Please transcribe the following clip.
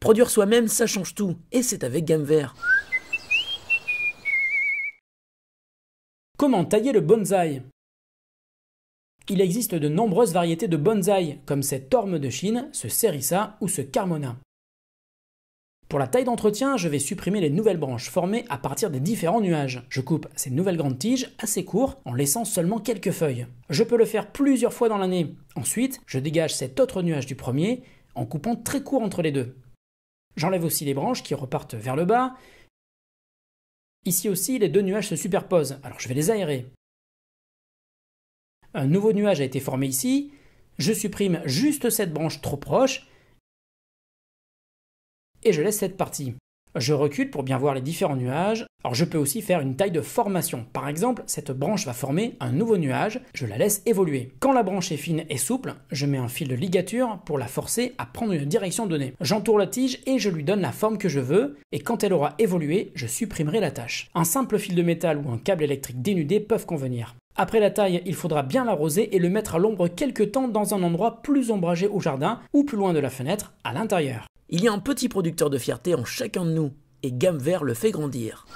Produire soi-même, ça change tout, et c'est avec Gamme Vert. Comment tailler le bonsaï Il existe de nombreuses variétés de bonsaï, comme cette orme de Chine, ce Serrissa ou ce Carmona. Pour la taille d'entretien, je vais supprimer les nouvelles branches formées à partir des différents nuages. Je coupe ces nouvelles grandes tiges assez courtes en laissant seulement quelques feuilles. Je peux le faire plusieurs fois dans l'année. Ensuite, je dégage cet autre nuage du premier en coupant très court entre les deux. J'enlève aussi les branches qui repartent vers le bas. Ici aussi, les deux nuages se superposent, alors je vais les aérer. Un nouveau nuage a été formé ici. Je supprime juste cette branche trop proche et je laisse cette partie. Je recule pour bien voir les différents nuages. Alors je peux aussi faire une taille de formation. Par exemple, cette branche va former un nouveau nuage, je la laisse évoluer. Quand la branche est fine et souple, je mets un fil de ligature pour la forcer à prendre une direction donnée. J'entoure la tige et je lui donne la forme que je veux, et quand elle aura évolué, je supprimerai la tâche. Un simple fil de métal ou un câble électrique dénudé peuvent convenir. Après la taille, il faudra bien l'arroser et le mettre à l'ombre quelques temps dans un endroit plus ombragé au jardin ou plus loin de la fenêtre à l'intérieur. Il y a un petit producteur de fierté en chacun de nous, et Gamme Vert le fait grandir.